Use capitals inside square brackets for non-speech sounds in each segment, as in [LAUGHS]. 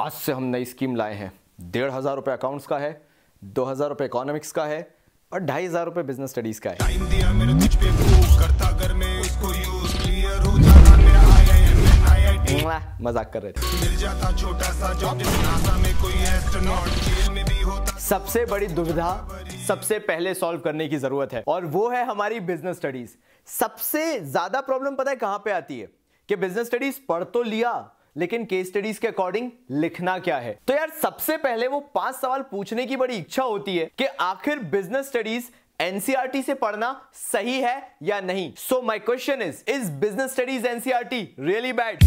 आज से हम नई स्कीम लाए हैं डेढ़ हज़ार रुपए अकाउंट्स का है दो हज़ार रुपए इकोनॉमिक्स का है और ढाई हज़ार रुपए बिजनेस स्टडीज़ का है मजाक कर रहे थे सबसे बड़ी दुविधा सबसे पहले सॉल्व करने की जरूरत है और वो है हमारी बिजनेस स्टडीज सबसे ज्यादा प्रॉब्लम पता है कहां पे आती है कि बिजनेस स्टडीज पढ़ तो लिया लेकिन केस स्टडीज के अकॉर्डिंग लिखना क्या है तो यार सबसे पहले वो पांच सवाल पूछने की बड़ी इच्छा होती है कि आखिर बिजनेस स्टडीज एनसीआरटी से पढ़ना सही है या नहीं so my question is is business studies NCERT really bad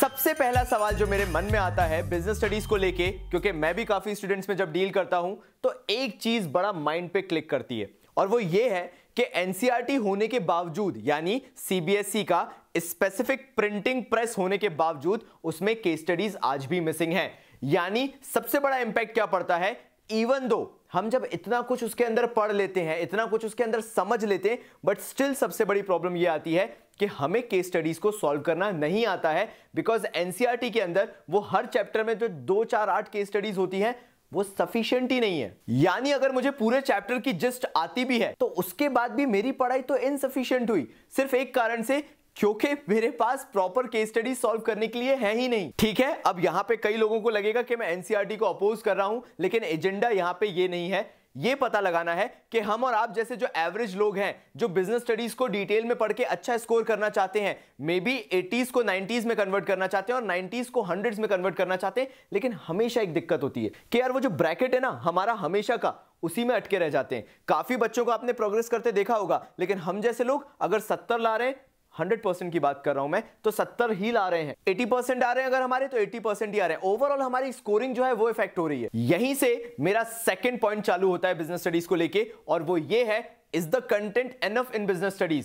सबसे पहला सवाल जो मेरे मन में आता है बिजनेस स्टडीज को लेके क्योंकि मैं भी काफी स्टूडेंट्स में जब डील करता हूं तो एक चीज बड़ा माइंड पे क्लिक करती है और वो ये है कि एनसीईआरटी e होने के बावजूद यानी सीबीएसई e का स्पेसिफिक प्रिंटिंग प्रेस होने के बावजूद उसमें केस स्टडीज आज भी मिसिंग है यानी सबसे बड़ा इंपैक्ट क्या पड़ता है इवन दो हम जब इतना कुछ उसके अंदर पढ़ लेते हैं इतना कुछ उसके अंदर समझ लेते हैं बट स्टिल सबसे बड़ी प्रॉब्लम ये आती है कि हमें केस स्टडीज को सॉल्व करना नहीं आता है बिकॉज एनसीआरटी e के अंदर वो हर चैप्टर में जो तो दो चार आठ केस स्टडीज होती हैं वो सफिशियंट ही नहीं है यानी अगर मुझे पूरे चैप्टर की जस्ट आती भी है तो उसके बाद भी मेरी पढ़ाई तो इनसफिशियंट हुई सिर्फ एक कारण से क्योंकि मेरे पास प्रॉपर केस स्टडी सॉल्व करने के लिए है ही नहीं ठीक है अब यहाँ पे कई लोगों को लगेगा कि मैं एनसीआरटी e को अपोज कर रहा हूं लेकिन एजेंडा यहाँ पे ये नहीं है ये पता लगाना है कि हम और आप जैसे जो एवरेज लोग हैं जो बिजनेस स्टडीज को डिटेल में पढ़ के अच्छा स्कोर करना चाहते हैं मे बी एटीज को नाइनटीज में कन्वर्ट करना चाहते हैं और नाइनटीज को हंड्रेड में कन्वर्ट करना चाहते हैं लेकिन हमेशा एक दिक्कत होती है कि यार वो जो ब्रैकेट है ना हमारा हमेशा का उसी में अटके रह जाते हैं काफी बच्चों को आपने प्रोग्रेस करते देखा होगा लेकिन हम जैसे लोग अगर सत्तर ला रहे हैं हंड्रेड परसेंट की बात कर रहा हूं मैं तो सत्तर ही ला रहे हैं एटी परसेंट आ रहे हैं अगर हमारे तो एटी परसेंट ही आ रहे हैं ओवरऑल हमारी स्कोरिंग जो है वो इफेक्ट हो रही है यहीं से मेरा सेकेंड पॉइंट चालू होता है बिजनेस स्टडीज को लेकर और वो ये है is the content enough in business studies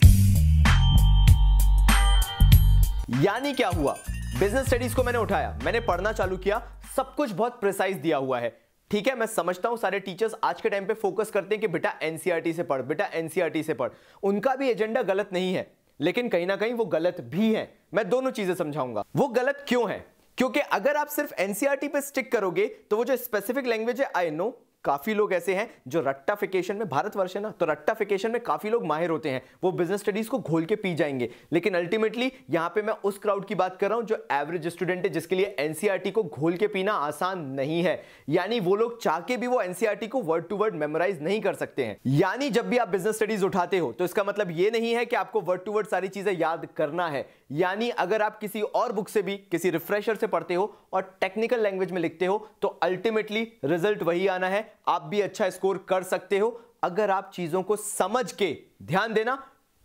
यानी क्या हुआ बिजनेस स्टडीज को मैंने उठाया मैंने पढ़ना चालू किया सब कुछ बहुत प्रिसाइज दिया हुआ है ठीक है मैं समझता हूं सारे टीचर्स आज के टाइम पे फोकस करते हैं कि बेटा एनसीआरटी e से पढ़ बेटा एनसीआरटी e से पढ़ उनका भी एजेंडा गलत नहीं है लेकिन कहीं ना कहीं वो गलत भी है मैं दोनों चीजें समझाऊंगा वो गलत क्यों है क्योंकि अगर आप सिर्फ एनसीआरटी e पे स्टिक करोगे तो वो जो स्पेसिफिक लैंग्वेज है आई नो काफ़ी लोग ऐसे हैं जो रट्टाफिकेशन में भारतवर्ष है ना तो रट्टाफिकेशन में काफ़ी लोग माहिर होते हैं वो बिजनेस स्टडीज़ को घोल के पी जाएंगे लेकिन अल्टीमेटली यहां पे मैं उस क्राउड की बात कर रहा हूं जो एवरेज स्टूडेंट है जिसके लिए एनसीईआरटी e को घोल के पीना आसान नहीं है यानी वो लोग चाह के भी वो एनसीईआरटी e को वर्ड टू वर्ड मेमोराइज नहीं कर सकते हैं यानी जब भी आप बिजनेस स्टडीज उठाते हो तो इसका मतलब ये नहीं है कि आपको वर्ड टू वर्ड सारी चीज़ें याद करना है यानी अगर आप किसी और बुक से भी किसी रिफ्रेशर से पढ़ते हो और टेक्निकल लैंग्वेज में लिखते हो तो अल्टीमेटली रिजल्ट वही आना है आप भी अच्छा स्कोर कर सकते हो अगर आप चीजों को समझ के ध्यान देना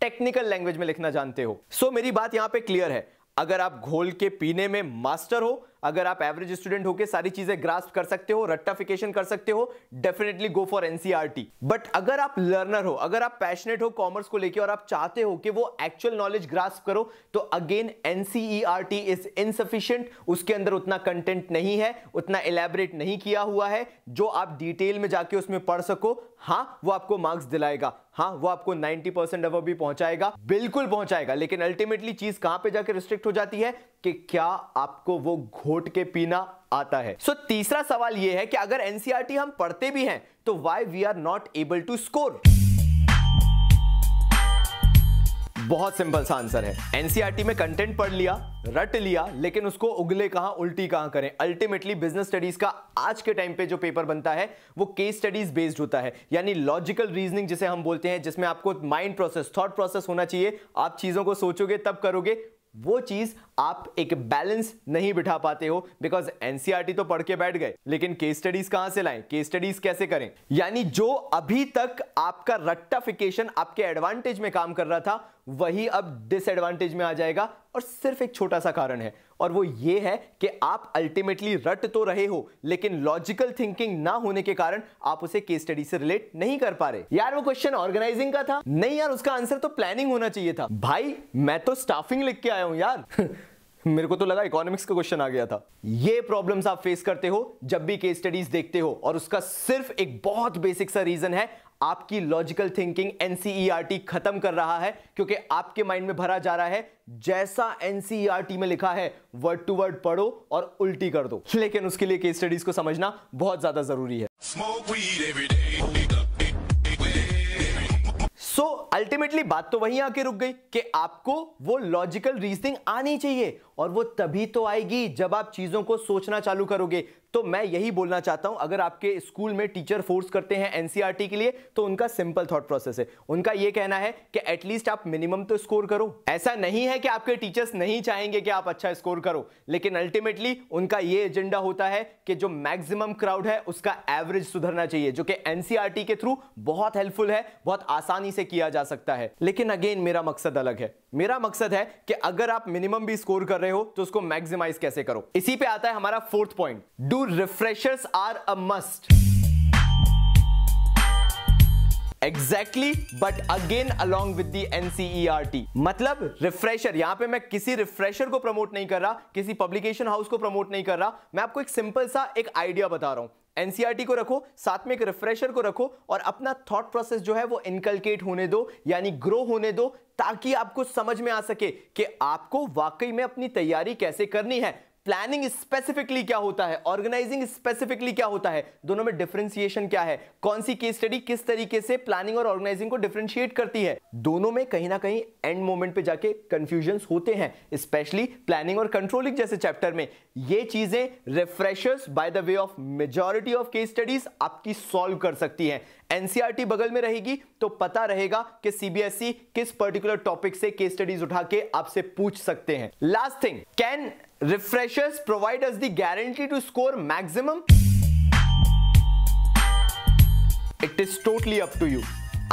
टेक्निकल लैंग्वेज में लिखना जानते हो सो so, मेरी बात यहां पे क्लियर है अगर आप घोल के पीने में मास्टर हो अगर आप एवरेज स्टूडेंट होकर सारी चीजें ग्रास्प कर सकते हो रट्टाफिकेशन कर सकते हो definitely go for NCERT but अगर आप लर्नर हो अगर आप पैशनेट हो कॉमर्स को लेकर और आप चाहते हो कि वो एक्चुअल नॉलेज ग्रास्प करो तो अगेन एनसीईआरटी इज इनसफिशियंट उसके अंदर उतना कंटेंट नहीं है उतना इलेबरेट नहीं किया हुआ है जो आप डिटेल में जाके उसमें पढ़ सको हाँ वो आपको मार्क्स दिलाएगा हाँ वो आपको 90 परसेंट अब भी पहुंचाएगा बिल्कुल पहुंचाएगा लेकिन अल्टीमेटली चीज कहां पे जाके रिस्ट्रिक्ट हो जाती है कि क्या आपको वो घोड़ घोट के पीना आता है सो so, तीसरा सवाल यह है कि अगर एनसीआर e हम पढ़ते भी हैं तो why we are not able to score बहुत सिंपल सा आंसर है एनसीआरटी e में कंटेंट पढ़ लिया रट लिया लेकिन उसको उगले कहां उल्टी कहां करें अल्टीमेटली बिजनेस स्टडीज का आज के टाइम पे जो पेपर बनता है वो केस स्टडीज बेस्ड होता है यानी लॉजिकल रीजनिंग जिसे हम बोलते हैं जिसमें आपको माइंड प्रोसेस थॉट प्रोसेस होना चाहिए आप चीजों को सोचोगे तब करोगे वो चीज आप एक बैलेंस नहीं बिठा पाते हो बिकॉज एनसीआरटी e तो पढ़ के बैठ गए लेकिन केस स्टडीज कहां से लाएं केस स्टडीज कैसे करें यानी जो अभी तक आपका रट्टाफिकेशन आपके एडवांटेज में काम कर रहा था वही अब डिसएडवांटेज में आ जाएगा और सिर्फ एक छोटा सा कारण है और वो ये है कि आप अल्टीमेटली रट तो रहे हो लेकिन लॉजिकल थिंकिंग ना होने के कारण आप उसे केस स्टडी से रिलेट नहीं कर पा रहे यार वो क्वेश्चन ऑर्गेनाइजिंग का था नहीं यार उसका आंसर तो प्लानिंग होना चाहिए था भाई मैं तो स्टाफिंग लिख के आया हूं यार [LAUGHS] मेरे को तो लगा इकोनॉमिक्स का क्वेश्चन आ गया था ये प्रॉब्लम्स आप फेस करते हो जब भी केस स्टडीज देखते हो और उसका सिर्फ एक बहुत बेसिक सा रीजन है आपकी लॉजिकल थिंकिंग एनसीईआरटी खत्म कर रहा है क्योंकि आपके माइंड में भरा जा रहा है जैसा एनसीईआरटी e में लिखा है वर्ड टू वर्ड पढ़ो और उल्टी कर दो लेकिन उसके लिए केस स्टडीज को समझना बहुत ज्यादा जरूरी है सो so, अल्टीमेटली बात तो वहीं आके रुक गई कि आपको वो लॉजिकल रीजनिंग आनी चाहिए और वो तभी तो आएगी जब आप चीज़ों को सोचना चालू करोगे तो मैं यही बोलना चाहता हूं अगर आपके स्कूल में टीचर फोर्स करते हैं एनसीईआरटी e के लिए तो उनका सिंपल थॉट प्रोसेस है उनका यह कहना है कि एटलीस्ट आप मिनिमम तो स्कोर करो ऐसा नहीं है कि आपके टीचर्स नहीं चाहेंगे कि आप अच्छा स्कोर करो लेकिन अल्टीमेटली उनका यह एजेंडा होता है कि जो मैक्सिमम क्राउड है उसका एवरेज सुधरना चाहिए जो कि एनसीआरटी e के थ्रू बहुत हेल्पफुल है बहुत आसानी से किया जा सकता है लेकिन अगेन मेरा मकसद अलग है मेरा मकसद है कि अगर आप मिनिमम भी स्कोर कर रहे हो तो उसको मैक्सिमाइज कैसे करो इसी पे आता है हमारा fourth point do refreshers are a must exactly but again along with मतलब रिफ्रेशर यहां पे मैं किसी रिफ्रेशर को प्रमोट नहीं कर रहा किसी पब्लिकेशन हाउस को प्रमोट नहीं कर रहा मैं आपको एक सिंपल सा एक आइडिया बता रहा हूं एनसीईआरटी को रखो साथ में एक रिफ्रेशर को रखो और अपना थॉट प्रोसेस जो है वो इनकलकेट होने दो यानी ग्रो होने दो ताकि आपको समझ में आ सके कि आपको वाकई में अपनी तैयारी कैसे करनी है प्लानिंग स्पेसिफिकली क्या होता है ऑर्गेनाइजिंग स्पेसिफिकली क्या होता है दोनों में डिफरेंशिएशन क्या है कौन सी केस स्टडी किस तरीके से प्लानिंग और ऑर्गेनाइजिंग को डिफरेंशिएट करती है दोनों में कहीं ना कहीं एंड मोमेंट पे जाके कंफ्यूजन होते हैं स्पेशली प्लानिंग और कंट्रोलिंग जैसे चैप्टर में ये चीजें refreshers by the way of majority of case studies आपकी सॉल्व कर सकती है एनसीईआरटी बगल में रहेगी तो पता रहेगा कि सीबीएसई किस पर्टिकुलर टॉपिक से केस स्टडीज उठा के आपसे पूछ सकते हैं last thing can refreshers provide us the guarantee to score maximum it is totally up to you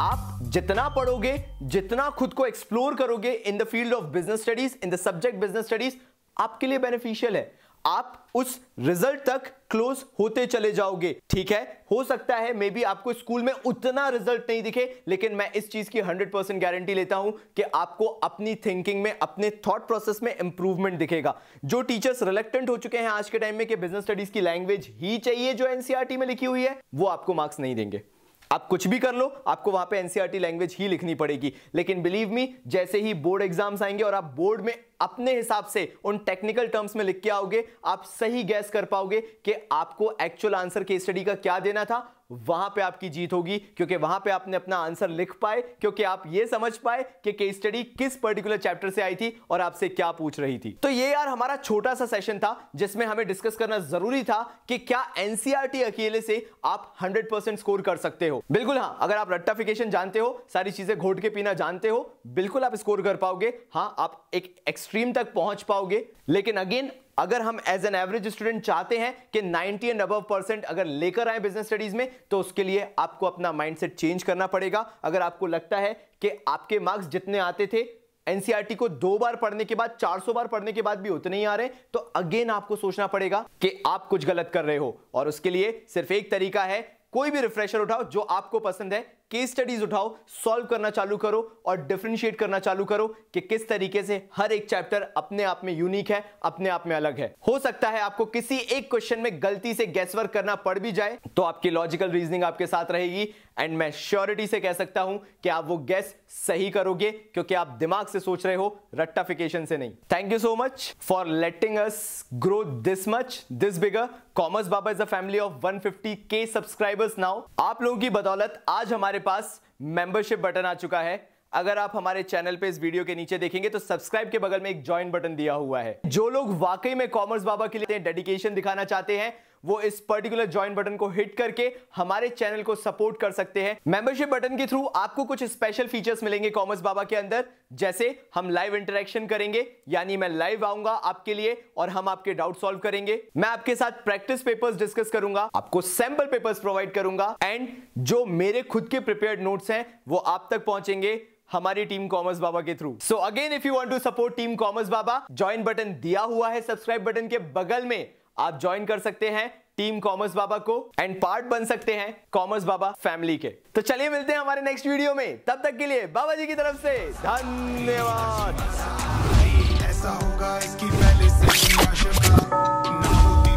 आप जितना पढ़ोगे जितना खुद को एक्सप्लोर करोगे in the field of business studies in the subject business studies आपके लिए बेनिफिशियल है आप उस रिजल्ट तक क्लोज होते चले जाओगे ठीक है हो सकता है मे बी आपको स्कूल में उतना रिजल्ट नहीं दिखे लेकिन मैं इस चीज की 100 परसेंट गारंटी लेता हूं कि आपको अपनी थिंकिंग में अपने थॉट प्रोसेस में इंप्रूवमेंट दिखेगा जो टीचर्स रिलेक्टेंट हो चुके हैं आज के टाइम में कि बिजनेस स्टडीज की लैंग्वेज ही चाहिए जो एनसीआरटी e में लिखी हुई है वो आपको मार्क्स नहीं देंगे आप कुछ भी कर लो आपको वहां पे एनसीईआरटी लैंग्वेज e ही लिखनी पड़ेगी लेकिन बिलीव मी जैसे ही बोर्ड एग्जाम्स आएंगे और आप बोर्ड में अपने हिसाब से उन टेक्निकल टर्म्स में लिख के आओगे आप सही गैस कर पाओगे कि आपको एक्चुअल आंसर के स्टडी का क्या देना था वहां पे आपकी जीत होगी क्योंकि वहां पे आपने अपना आंसर लिख पाए क्योंकि आप ये समझ पाए कि केस स्टडी किस पर्टिकुलर चैप्टर से आई थी और आपसे क्या पूछ रही थी तो ये यार हमारा छोटा सा सेशन था जिसमें हमें डिस्कस करना जरूरी था कि क्या एनसीआरटी e अकेले से आप हंड्रेड स्कोर कर सकते हो बिल्कुल हाँ अगर आप रट्टाफिकेशन जानते हो सारी चीजें घोट के पीना जानते हो बिल्कुल आप स्कोर कर पाओगे हाँ आप एक एक्सट्रीम तक पहुंच पाओगे लेकिन अगेन अगर हम एज एन एवरेज स्टूडेंट चाहते हैं कि 90 एंड अबव परसेंट अगर लेकर आए बिजनेस स्टडीज में तो उसके लिए आपको अपना माइंडसेट चेंज करना पड़ेगा अगर आपको लगता है कि आपके मार्क्स जितने आते थे एनसीईआरटी e को दो बार पढ़ने के बाद 400 बार पढ़ने के बाद भी उतने ही आ रहे तो अगेन आपको सोचना पड़ेगा कि आप कुछ गलत कर रहे हो और उसके लिए सिर्फ एक तरीका है कोई भी रिफ्रेशर उठाओ जो आपको पसंद है केस स्टडीज उठाओ सॉल्व करना चालू करो और डिफ्रेंशिएट करना चालू करो कि किस तरीके से हर एक चैप्टर अपने आप में यूनिक है अपने आप में अलग है हो सकता है आपको किसी एक क्वेश्चन में गलती से गैसवर्क करना पड़ भी जाए तो आपकी लॉजिकल रीजनिंग आपके साथ रहेगी एंड मैं श्योरिटी से कह सकता हूं कि आप वो गैस सही करोगे क्योंकि आप दिमाग से सोच रहे हो रट्टाफिकेशन से नहीं thank you so much for letting us grow this much this bigger Commerce Baba is a family of 150 K subscribers now आप लोगों की बदौलत आज हमारे हमारे पास मेंबरशिप बटन आ चुका है अगर आप हमारे चैनल पे इस वीडियो के नीचे देखेंगे तो सब्सक्राइब के बगल में एक ज्वाइन बटन दिया हुआ है जो लोग वाकई में कॉमर्स बाबा के लिए डेडिकेशन दिखाना चाहते हैं वो इस पर्टिकुलर ज्वाइन बटन को हिट करके हमारे चैनल को सपोर्ट कर सकते हैं मेंबरशिप बटन के थ्रू आपको कुछ स्पेशल फीचर्स मिलेंगे कॉमर्स बाबा के अंदर जैसे हम लाइव इंटरेक्शन करेंगे यानी मैं लाइव आऊंगा आपके लिए और हम आपके डाउट सॉल्व करेंगे मैं आपके साथ प्रैक्टिस पेपर्स डिस्कस करूंगा आपको सैंपल पेपर्स प्रोवाइड करूंगा एंड जो मेरे खुद के प्रिपेयर्ड नोट्स हैं वो आप तक पहुंचेंगे हमारी टीम कॉमर्स बाबा के through so again if you want to support team Commerce Baba join button दिया हुआ है सब्सक्राइब बटन के बगल में आप ज्वाइन कर सकते हैं टीम कॉमर्स बाबा को एंड पार्ट बन सकते हैं कॉमर्स बाबा फैमिली के तो चलिए मिलते हैं हमारे नेक्स्ट वीडियो में तब तक के लिए बाबा जी की तरफ से धन्यवाद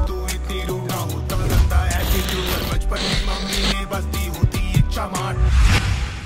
तो बचपन में मम्मी ने बस्ती होती चमाट